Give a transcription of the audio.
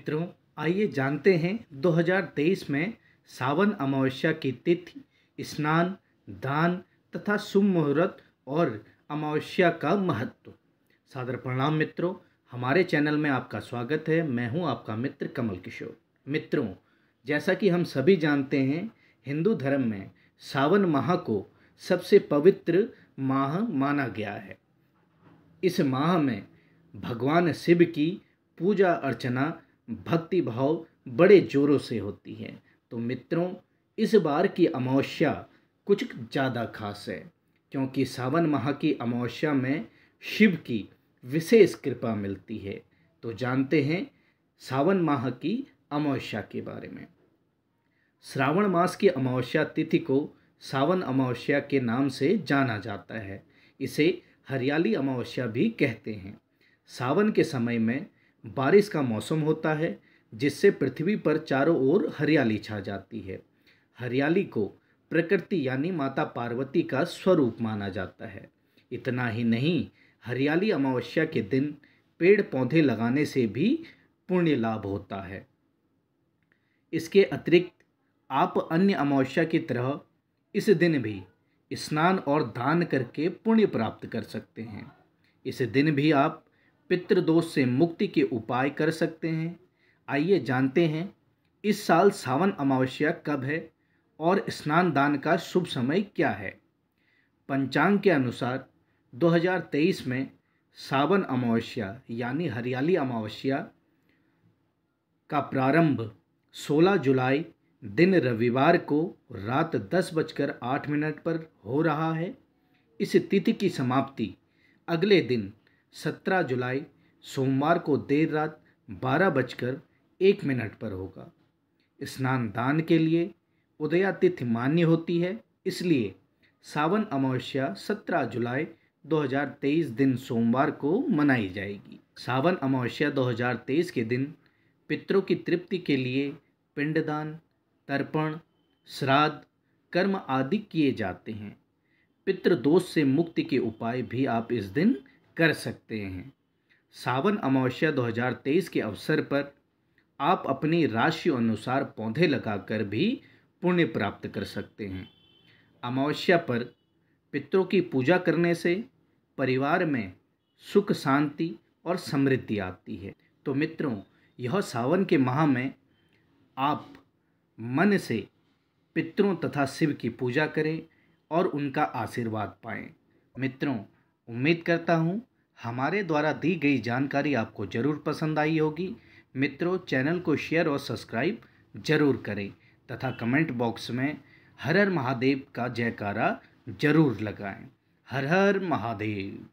मित्रों आइए जानते हैं 2023 में सावन अमावस्या की तिथि स्नान दान तथा शुभ मुहूर्त और अमावस्या का महत्व सादर प्रणाम मित्रों हमारे चैनल में आपका स्वागत है मैं हूं आपका मित्र कमल किशोर मित्रों जैसा कि हम सभी जानते हैं हिंदू धर्म में सावन माह को सबसे पवित्र माह माना गया है इस माह में भगवान शिव की पूजा अर्चना भक्ति भाव बड़े जोरों से होती है तो मित्रों इस बार की अमावस्या कुछ ज़्यादा खास है क्योंकि सावन माह की अमावस्या में शिव की विशेष कृपा मिलती है तो जानते हैं सावन माह की अमावस्या के बारे में श्रावण मास की अमावस्या तिथि को सावन अमावस्या के नाम से जाना जाता है इसे हरियाली अमावस्या भी कहते हैं सावन के समय में बारिश का मौसम होता है जिससे पृथ्वी पर चारों ओर हरियाली छा जाती है हरियाली को प्रकृति यानी माता पार्वती का स्वरूप माना जाता है इतना ही नहीं हरियाली अमावस्या के दिन पेड़ पौधे लगाने से भी पुण्य लाभ होता है इसके अतिरिक्त आप अन्य अमावस्या की तरह इस दिन भी स्नान और दान करके पुण्य प्राप्त कर सकते हैं इस दिन भी आप पितृदोष से मुक्ति के उपाय कर सकते हैं आइए जानते हैं इस साल सावन अमावस्या कब है और स्नान दान का शुभ समय क्या है पंचांग के अनुसार 2023 में सावन अमावस्या यानी हरियाली अमावस्या का प्रारंभ 16 जुलाई दिन रविवार को रात दस बजकर आठ मिनट पर हो रहा है इस तिथि की समाप्ति अगले दिन सत्रह जुलाई सोमवार को देर रात बारह बजकर एक मिनट पर होगा स्नान दान के लिए उदया तिथि मान्य होती है इसलिए सावन अमावस्या सत्रह जुलाई 2023 दिन सोमवार को मनाई जाएगी सावन अमावस्या 2023 के दिन पितरों की तृप्ति के लिए पिंडदान तर्पण श्राद्ध कर्म आदि किए जाते हैं पितृदोष से मुक्ति के उपाय भी आप इस दिन कर सकते हैं सावन अमावस्या 2023 के अवसर पर आप अपनी राशि अनुसार पौधे लगाकर भी पुण्य प्राप्त कर सकते हैं अमावस्या पर पितरों की पूजा करने से परिवार में सुख शांति और समृद्धि आती है तो मित्रों यह सावन के माह में आप मन से पितरों तथा शिव की पूजा करें और उनका आशीर्वाद पाएं मित्रों उम्मीद करता हूँ हमारे द्वारा दी गई जानकारी आपको ज़रूर पसंद आई होगी मित्रों चैनल को शेयर और सब्सक्राइब जरूर करें तथा कमेंट बॉक्स में हर हर महादेव का जयकारा जरूर लगाएं हर हर महादेव